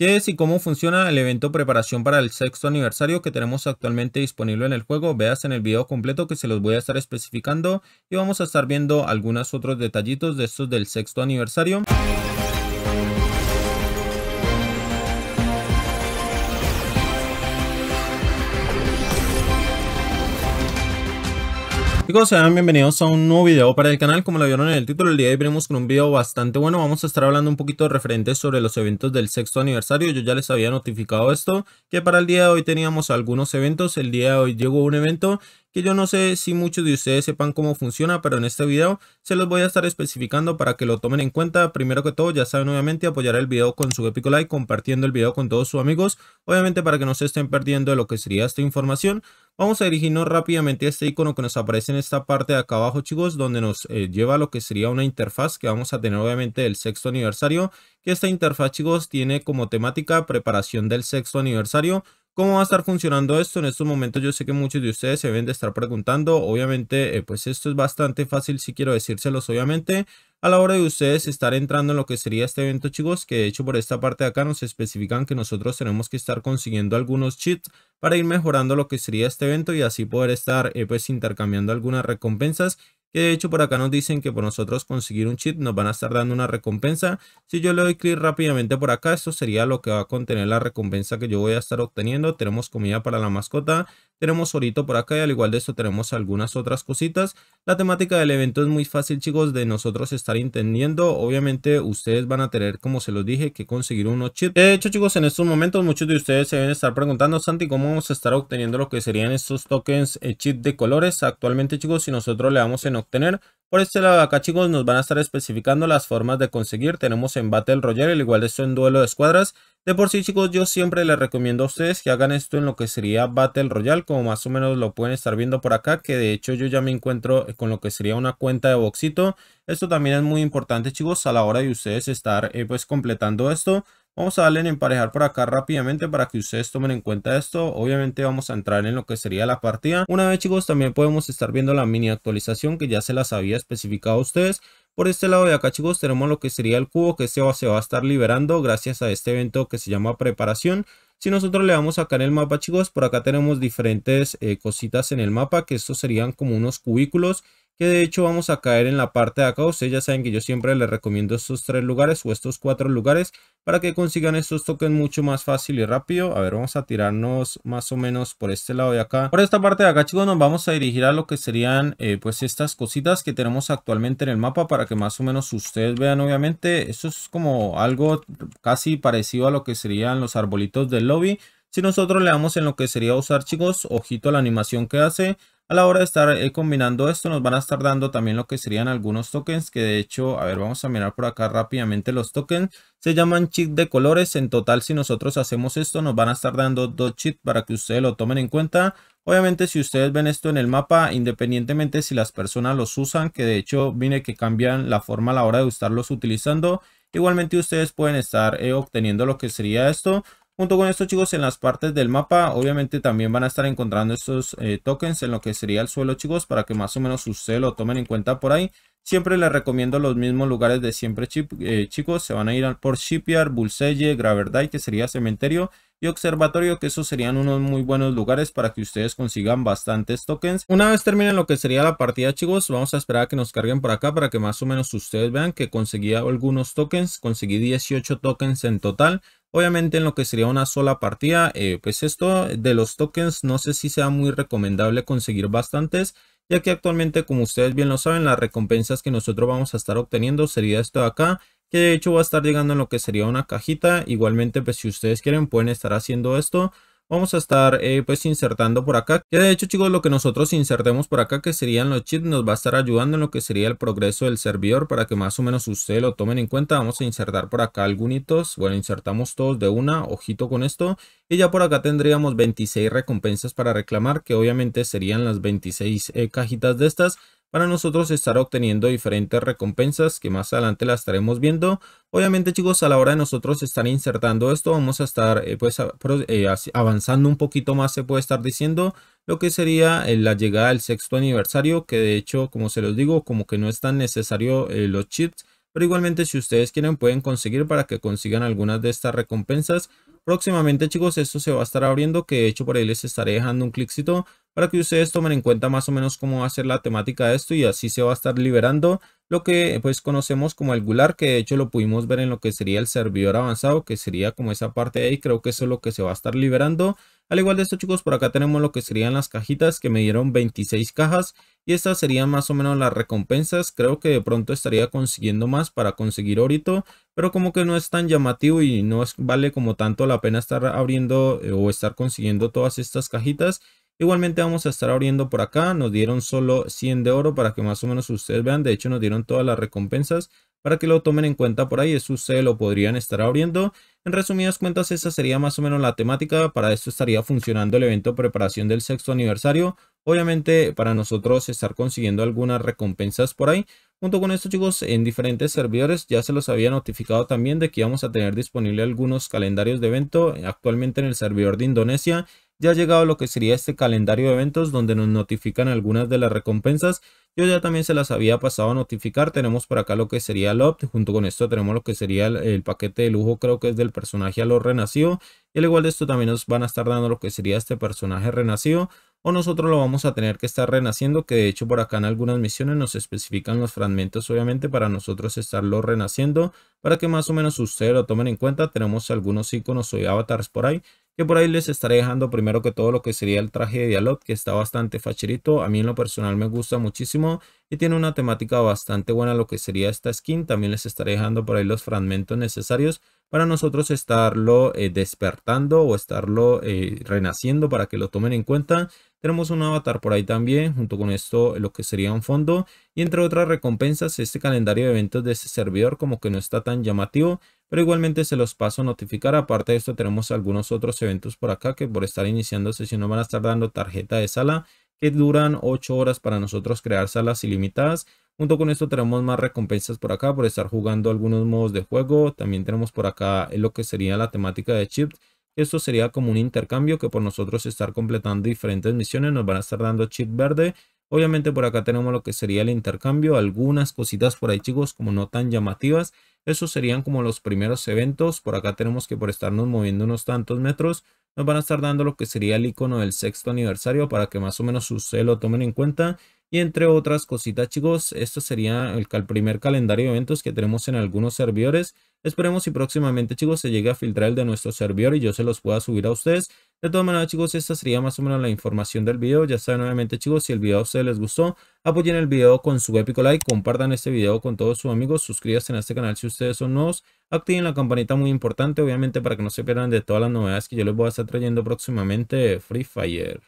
¿Qué es y cómo funciona el evento preparación para el sexto aniversario que tenemos actualmente disponible en el juego? Veas en el video completo que se los voy a estar especificando y vamos a estar viendo algunos otros detallitos de estos del sexto aniversario. Chicos, sean bienvenidos a un nuevo video para el canal, como lo vieron en el título, el día de hoy venimos con un video bastante bueno, vamos a estar hablando un poquito de referentes sobre los eventos del sexto aniversario, yo ya les había notificado esto, que para el día de hoy teníamos algunos eventos, el día de hoy llegó un evento que yo no sé si muchos de ustedes sepan cómo funciona, pero en este video se los voy a estar especificando para que lo tomen en cuenta. Primero que todo, ya saben obviamente apoyar el video con su épico like, compartiendo el video con todos sus amigos, obviamente para que no se estén perdiendo de lo que sería esta información. Vamos a dirigirnos rápidamente a este icono que nos aparece en esta parte de acá abajo, chicos, donde nos eh, lleva a lo que sería una interfaz que vamos a tener obviamente del sexto aniversario, que esta interfaz, chicos, tiene como temática preparación del sexto aniversario. ¿Cómo va a estar funcionando esto? En estos momentos yo sé que muchos de ustedes se deben de estar preguntando. Obviamente, eh, pues esto es bastante fácil si quiero decírselos, obviamente a la hora de ustedes estar entrando en lo que sería este evento chicos que de hecho por esta parte de acá nos especifican que nosotros tenemos que estar consiguiendo algunos chips para ir mejorando lo que sería este evento y así poder estar eh, pues intercambiando algunas recompensas que de hecho por acá nos dicen que por nosotros conseguir un chip nos van a estar dando una recompensa. Si yo le doy clic rápidamente por acá, esto sería lo que va a contener la recompensa que yo voy a estar obteniendo. Tenemos comida para la mascota, tenemos orito por acá y al igual de esto tenemos algunas otras cositas. La temática del evento es muy fácil chicos de nosotros estar entendiendo. Obviamente ustedes van a tener como se los dije que conseguir unos chips. De hecho chicos en estos momentos muchos de ustedes se deben estar preguntando Santi cómo vamos a estar obteniendo lo que serían estos tokens eh, chip de colores. Actualmente chicos si nosotros le damos en obtener. Por este lado acá chicos nos van a estar especificando las formas de conseguir. Tenemos en Battle Royale, el igual esto en duelo de escuadras. De por sí chicos yo siempre les recomiendo a ustedes que hagan esto en lo que sería Battle Royale. Como más o menos lo pueden estar viendo por acá. Que de hecho yo ya me encuentro con lo que sería una cuenta de boxito. Esto también es muy importante chicos a la hora de ustedes estar eh, pues completando esto. Vamos a darle en emparejar por acá rápidamente para que ustedes tomen en cuenta esto. Obviamente vamos a entrar en lo que sería la partida. Una vez chicos también podemos estar viendo la mini actualización que ya se las había especificado a ustedes. Por este lado de acá chicos tenemos lo que sería el cubo que se este va, se va a estar liberando gracias a este evento que se llama preparación. Si nosotros le damos acá en el mapa chicos, por acá tenemos diferentes eh, cositas en el mapa que estos serían como unos cubículos que de hecho vamos a caer en la parte de acá. Ustedes ya saben que yo siempre les recomiendo estos tres lugares o estos cuatro lugares para que consigan estos tokens mucho más fácil y rápido. A ver, vamos a tirarnos más o menos por este lado de acá. Por esta parte de acá, chicos, nos vamos a dirigir a lo que serían eh, pues estas cositas que tenemos actualmente en el mapa para que más o menos ustedes vean, obviamente. Esto es como algo casi parecido a lo que serían los arbolitos del lobby. Si nosotros le damos en lo que sería usar, chicos, ojito a la animación que hace. A la hora de estar eh, combinando esto nos van a estar dando también lo que serían algunos tokens que de hecho, a ver, vamos a mirar por acá rápidamente los tokens. Se llaman chip de colores. En total si nosotros hacemos esto nos van a estar dando dos chips para que ustedes lo tomen en cuenta. Obviamente si ustedes ven esto en el mapa, independientemente si las personas los usan, que de hecho viene que cambian la forma a la hora de estarlos utilizando. Igualmente ustedes pueden estar eh, obteniendo lo que sería esto. Junto con esto chicos en las partes del mapa obviamente también van a estar encontrando estos eh, tokens en lo que sería el suelo chicos para que más o menos ustedes lo tomen en cuenta por ahí. Siempre les recomiendo los mismos lugares de siempre eh, chicos, se van a ir por Shipyard, Bullseye, Graverdai, que sería cementerio y observatorio que esos serían unos muy buenos lugares para que ustedes consigan bastantes tokens una vez terminen lo que sería la partida chicos vamos a esperar a que nos carguen por acá para que más o menos ustedes vean que conseguí algunos tokens conseguí 18 tokens en total Obviamente en lo que sería una sola partida, eh, pues esto de los tokens no sé si sea muy recomendable conseguir bastantes, ya que actualmente como ustedes bien lo saben, las recompensas que nosotros vamos a estar obteniendo sería esto de acá, que de hecho va a estar llegando en lo que sería una cajita. Igualmente pues si ustedes quieren pueden estar haciendo esto vamos a estar eh, pues insertando por acá que de hecho chicos lo que nosotros insertemos por acá que serían los chips nos va a estar ayudando en lo que sería el progreso del servidor para que más o menos ustedes lo tomen en cuenta vamos a insertar por acá algunos bueno insertamos todos de una ojito con esto y ya por acá tendríamos 26 recompensas para reclamar que obviamente serían las 26 eh, cajitas de estas para nosotros estar obteniendo diferentes recompensas que más adelante las estaremos viendo. Obviamente chicos a la hora de nosotros estar insertando esto vamos a estar eh, pues eh, avanzando un poquito más se puede estar diciendo lo que sería eh, la llegada del sexto aniversario que de hecho como se los digo como que no es tan necesario los chips pero igualmente si ustedes quieren pueden conseguir para que consigan algunas de estas recompensas próximamente chicos esto se va a estar abriendo que de hecho por ahí les estaré dejando un cliccito para que ustedes tomen en cuenta más o menos cómo va a ser la temática de esto y así se va a estar liberando lo que pues conocemos como el gular que de hecho lo pudimos ver en lo que sería el servidor avanzado que sería como esa parte de ahí creo que eso es lo que se va a estar liberando al igual de esto chicos por acá tenemos lo que serían las cajitas que me dieron 26 cajas y estas serían más o menos las recompensas creo que de pronto estaría consiguiendo más para conseguir ahorita pero como que no es tan llamativo y no vale como tanto la pena estar abriendo eh, o estar consiguiendo todas estas cajitas Igualmente vamos a estar abriendo por acá, nos dieron solo 100 de oro para que más o menos ustedes vean, de hecho nos dieron todas las recompensas para que lo tomen en cuenta por ahí, eso ustedes lo podrían estar abriendo. En resumidas cuentas, esa sería más o menos la temática, para esto estaría funcionando el evento preparación del sexto aniversario, obviamente para nosotros estar consiguiendo algunas recompensas por ahí. Junto con esto chicos, en diferentes servidores ya se los había notificado también de que íbamos a tener disponible algunos calendarios de evento, actualmente en el servidor de Indonesia ya ha llegado lo que sería este calendario de eventos donde nos notifican algunas de las recompensas. Yo ya también se las había pasado a notificar. Tenemos por acá lo que sería el opt. Junto con esto tenemos lo que sería el, paquete de lujo, creo que es del personaje a lo renacido. Y al igual de esto también nos van a estar dando lo que sería este personaje renacido o nosotros lo vamos a tener que estar renaciendo, que de hecho por acá en algunas misiones nos especifican los fragmentos, obviamente para nosotros estarlo renaciendo, para que más o menos ustedes lo tomen en cuenta, tenemos algunos iconos o avatars por ahí, que por ahí les estaré dejando primero que todo lo que sería el traje de Dialog, que está bastante facherito, a mí en lo personal me gusta muchísimo y tiene una temática bastante buena lo que sería esta skin, también les estaré dejando por ahí los fragmentos necesarios para nosotros estarlo eh, despertando o estarlo eh, renaciendo para que lo tomen en cuenta. Tenemos un avatar por ahí también, junto con esto lo que sería un fondo. Y entre otras recompensas, este calendario de eventos de este servidor como que no está tan llamativo, pero igualmente se los paso a notificar. Aparte de esto tenemos algunos otros eventos por acá que por estar iniciando sesión no van a estar dando tarjeta de sala que duran 8 horas para nosotros crear salas ilimitadas Junto con esto tenemos más recompensas por acá por estar jugando algunos modos de juego. También tenemos por acá lo que sería la temática de chips. Esto sería como un intercambio que por nosotros estar completando diferentes misiones nos van a estar dando chip verde. Obviamente por acá tenemos lo que sería el intercambio, algunas cositas por ahí chicos como no tan llamativas. Esos serían como los primeros eventos. Por acá tenemos que por estarnos moviendo unos tantos metros nos van a estar dando lo que sería el icono del sexto aniversario para que más o menos ustedes lo tomen en cuenta. Y entre otras cositas, chicos, esto sería el, primer calendario de eventos que tenemos en algunos servidores. Esperemos si próximamente, chicos, se llegue a filtrar el de nuestro servidor y yo se los pueda subir a ustedes. De todas maneras, chicos, esta sería más o menos la información del video. Ya saben, nuevamente, chicos, si el video a ustedes les gustó, apoyen el video con su épico like, compartan este video con todos sus amigos, suscríbanse a este canal si ustedes son nuevos, activen la campanita muy importante, obviamente, para que no se pierdan de todas las novedades que yo les voy a estar trayendo próximamente Free Fire.